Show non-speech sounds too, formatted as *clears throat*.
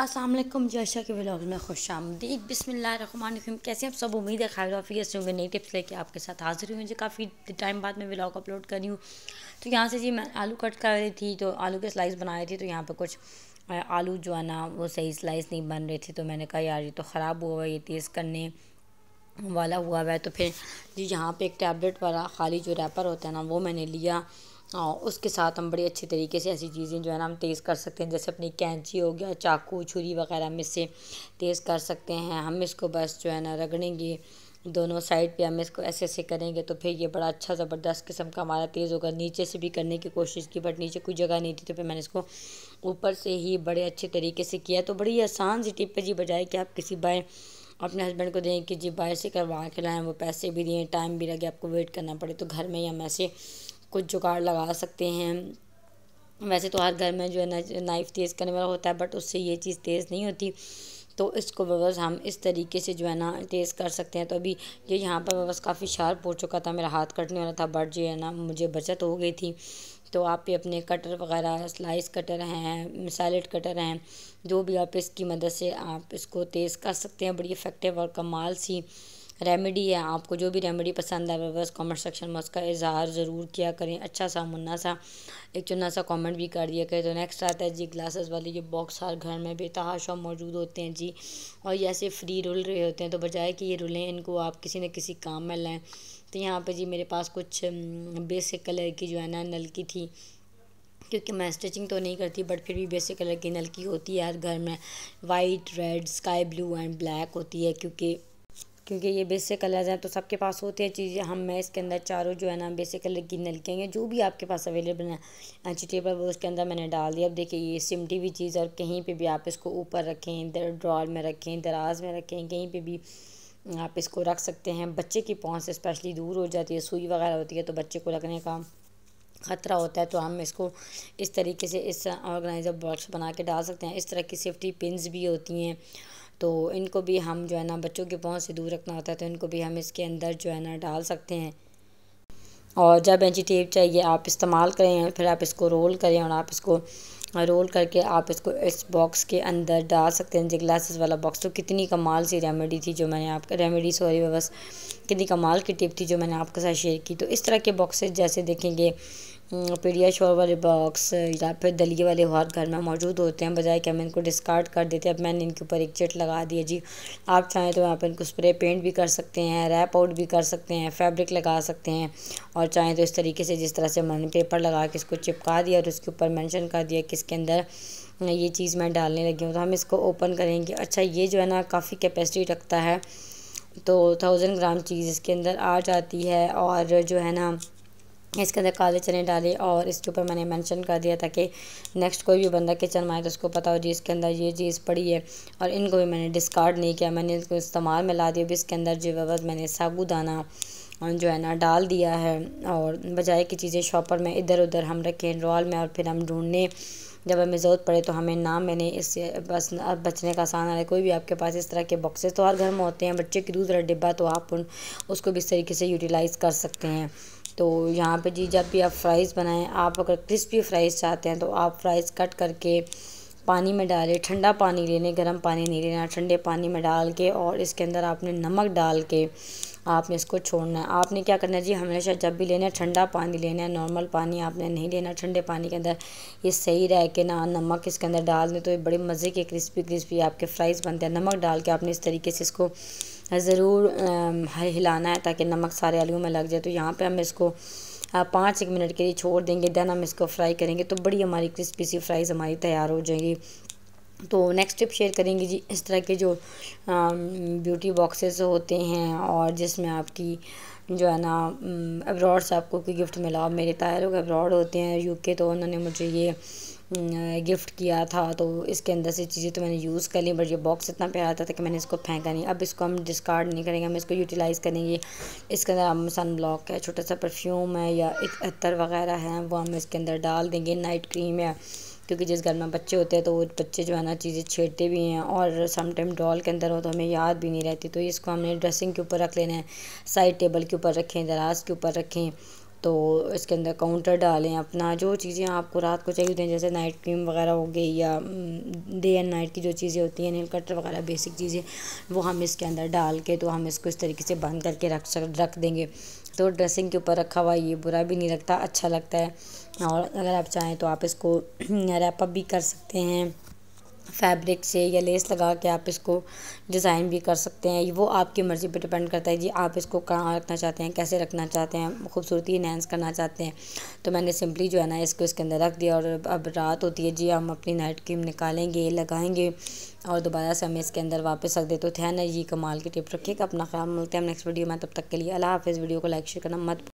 असलम जैशा के ब्लॉग में खुश आमदी बिसमीम कैसे आप सब उम्मीद है खैर वाफियत से होंगे नई टिप्स लेके आपके साथ हाजिर हुई मुझे काफ़ी टाइम बाद मैं ब्लॉग अपलोड कर रही हूँ तो यहाँ से जी मैं आलू कट कर रही थी तो आलू के स्लाइस बना रही थी तो यहाँ पर कुछ आलू जो है ना वो सही स्लाइस नहीं बन रहे थे तो मैंने कहा यार ये तो ख़राब हुआ ये तेज़ करने वाला हुआ हुआ है तो फिर जी यहाँ पर एक टैबलेट वाला खाली जो रैपर होता है ना वो मैंने लिया और हाँ, उसके साथ हम बड़ी अच्छी तरीके से ऐसी चीज़ें जो है ना हम तेज़ कर सकते हैं जैसे अपनी कैंची हो गया चाकू छुरी वगैरह हम इससे तेज़ कर सकते हैं हम इसको बस जो है ना रगड़ेंगे दोनों साइड पे हम इसको ऐसे ऐसे करेंगे तो फिर ये बड़ा अच्छा ज़बरदस्त किस्म का हमारा तेज़ होगा नीचे से भी करने की कोशिश की बट नीचे कोई जगह नहीं थी तो फिर मैंने इसको ऊपर से ही बड़े अच्छे तरीके से किया तो बड़ी आसान सी टिप है जी बजाय कि आप किसी बाय अपने हस्बैंड को दें कि जी बाहर से करवा के लाएँ वो पैसे भी दें टाइम भी लगे आपको वेट करना पड़े तो घर में ही हम ऐसे कुछ जुगाड़ लगा सकते हैं वैसे तो हर घर में जो है ना नाइफ़ तेज़ करने वाला होता है बट उससे ये चीज़ तेज़ नहीं होती तो इसको बस हम इस तरीके से जो है ना तेज़ कर सकते हैं तो अभी ये यहाँ पर बस काफ़ी शार्प हो चुका था मेरा हाथ कटने वाला था बट जो है ना मुझे बचत हो गई थी तो आप ये अपने कटर वगैरह स्लाइस कटर हैं सैलड कटर हैं जो भी आप इसकी मदद से आप इसको तेज़ कर सकते हैं बड़ी इफ़ेक्टिव और कमाल सी रेमेडी है आपको जो भी रेमेडी पसंद आए बस कमेंट सेक्शन में उसका इजहार ज़रूर किया करें अच्छा सा मुन्ना सा एक चुना सा कमेंट भी कर दिया करें तो नेक्स्ट आता है जी ग्लासेस वाले ये बॉक्स हर घर में बेतहाशा मौजूद होते हैं जी और ये ऐसे फ्री रुल रहे होते हैं तो बजाय कि ये रुलें इनको आप किसी न किसी काम में लें तो यहाँ पर जी मेरे पास कुछ बेसिक कलर की जो है ना नलकी थी क्योंकि मैं स्टिचिंग तो नहीं करती बट फिर भी बेसिक कलर की नलकी होती है हर घर में white red sky blue and black होती है क्योंकि क्योंकि ये बेसिक कलर्स हैं तो सबके पास होते हैं चीज़ें हम मैं इसके अंदर चारों जो है ना बेसिक कलर की नलकियाँ हैं जो भी आपके पास अवेलेबल हैं टेबल वो उसके अंदर मैंने डाल दिया अब देखिए ये सिमटी हुई चीज़ और कहीं पर भी आप इसको ऊपर रखें इधर में रखें दराज में रखें कहीं पर भी आप इसको रख सकते हैं बच्चे की पहुँच स्पेशली दूर हो जाती है सुई वगैरह होती है तो बच्चे को लगने का ख़तरा होता है तो हम इसको इस तरीके से इस ऑर्गेनाइज़र बॉक्स बना के डाल सकते हैं इस तरह की सेफ्टी पिंस भी होती हैं तो इनको भी हम जो है ना बच्चों के पहुँच से दूर रखना होता है तो इनको भी हम इसके अंदर जो है ना डाल सकते हैं और जब एंची टेप चाहिए आप इस्तेमाल करें फिर आप इसको रोल करें और आप इसको रोल करके आप इसको इस बॉक्स के अंदर डाल सकते हैं जो ग्लासेस वाला बॉक्स तो कितनी कमाल सी रेमेडी थी जो मैंने आपका रेमेडी सॉरी बस कितनी कमाल की टिप थी जो मैंने आपके साथ शेयर की तो इस तरह के बॉक्सेज जैसे देखेंगे पीडिया शोर वाले बॉक्स या फिर दलिए वाले हर घर में मौजूद होते हैं बजाय कि हम इनको डिस्कार्ड कर देते हैं अब मैंने इनके ऊपर एक चिट लगा दिया जी आप चाहें तो आप पर इनको स्प्रे पेंट भी कर सकते हैं रैप आउट भी कर सकते हैं फैब्रिक लगा सकते हैं और चाहें तो इस तरीके से जिस तरह से मैंने पेपर लगा के इसको चिपका दिया और उसके ऊपर मैंशन कर दिया किस इसके अंदर ये चीज़ मैं डालने लगी हूँ तो हम इसको ओपन करेंगे अच्छा ये जो है ना काफ़ी कैपेसिटी रखता है तो थाउजेंड ग्राम चीज़ इसके अंदर आ जाती है और जो है ना इसके अंदर काले चने डाले और इसके ऊपर मैंने मेंशन कर दिया ताकि नेक्स्ट कोई भी बंदा किचन में आए तो उसको पता हो जी इसके अंदर ये चीज़ पड़ी है और इनको भी मैंने डिस्कार्ड नहीं किया मैंने इसको इस्तेमाल में ला दिया भी इसके अंदर जो है मैंने साबुदाना जो है ना डाल दिया है और बजाय की चीज़ें शॉपर में इधर उधर हम रखें रोल में और फिर हम ढूंढने जब हमें ज़रूरत पड़े तो हमें ना मैंने इससे बस बचने का आसान है कोई भी आपके पास इस तरह के बॉक्सेस तो हर घर में होते हैं बच्चे की दूसरा डिब्बा तो आप उन उसको भी इस तरीके से यूटिलाइज़ कर सकते हैं तो यहाँ पे जी जब भी आप फ्राइज़ बनाएं आप अगर क्रिस्पी फ्राइज़ चाहते हैं तो आप फ्राइज़ कट करके पानी में डालें ठंडा पानी लेने गर्म पानी नहीं लेना ठंडे पानी में डाल के और इसके अंदर आपने नमक डाल के आपने इसको छोड़ना है आपने क्या करना है जी हमेशा जब भी लेना है ठंडा पानी लेना है नॉर्मल पानी आपने नहीं लेना ठंडे पानी के अंदर ये सही रह के ना नमक इसके अंदर डाल दें तो ये बड़े मज़े के क्रिस्पी क्रिस्पी आपके फ्राइज़ बनते हैं नमक डाल के आपने इस तरीके से इसको ज़रूर हिलाना है ताकि नमक सारे आलू में लग जाए तो यहाँ पर हम इसको पाँच एक मिनट के लिए छोड़ देंगे देन हम इसको फ्राई करेंगे तो बड़ी हमारी क्रिस्पी सी फ्राइज़ हमारी तैयार हो जाएगी तो नेक्स्ट टिप शेयर करेंगे जी इस तरह के जो ब्यूटी बॉक्सेस होते हैं और जिसमें आपकी जो है ना अब्रॉड से आपको कोई गिफ्ट मिला मेरे तायर लोग अब्रॉड होते हैं यूके तो उन्होंने मुझे ये गिफ्ट किया था तो इसके अंदर से चीज़ें तो मैंने यूज़ कर ली बट ये बॉक्स इतना प्यारा था, था कि मैंने इसको फेंका नहीं अब इसको हम डिस्कार्ड नहीं करेंगे हम इसको यूटिलाइज़ करेंगे इसके अंदर हम सन ब्लॉक है छोटा सा परफ्यूम है या एक अतर वगैरह है वो हम इसके अंदर डाल देंगे नाइट क्रीम है क्योंकि जिस घर में बच्चे होते हैं तो वो बच्चे जो है ना चीज़ें छेड़ते भी हैं और समटाइम डॉल के अंदर हो तो हमें याद भी नहीं रहती तो इसको हमने ड्रेसिंग के ऊपर रख लेना है साइड टेबल के ऊपर रखें दराज के ऊपर रखें तो इसके अंदर काउंटर डालें अपना जो चीज़ें आपको रात को चाहिए होती हैं जैसे नाइट क्रीम वगैरह हो गई या डे एंड नाइट की जो चीज़ें होती हैं नील कटर वगैरह बेसिक चीज़ें वो हम इसके अंदर डाल के तो हम इसको इस तरीके से बंद करके रख सक रख देंगे तो ड्रेसिंग के ऊपर रखा हुआ ये बुरा भी नहीं लगता अच्छा लगता है और अगर आप चाहें तो आप इसको रैपअप *clears throat* भी कर सकते हैं फैब्रिक से या लेस लगा के आप इसको डिज़ाइन भी कर सकते हैं वो आपकी मर्ज़ी पे डिपेंड करता है जी आप इसको कहाँ रखना चाहते हैं कैसे रखना चाहते हैं खूबसूरती इनहेंस करना चाहते हैं तो मैंने सिंपली जो है ना इसको इसके अंदर रख दिया और अब रात होती है जी हम अपनी नाइट क्रीम निकालेंगे लगाएंगे और दोबारा से हमें इसके अंदर वापस रख दे तो थे ना ये कमाल की टिप रखिएगा अपना ख्याल मिलते हैं नेक्स्ट वीडियो में तब तक के लिए अला हाफ़ वीडियो को लाइक शेयर करना मत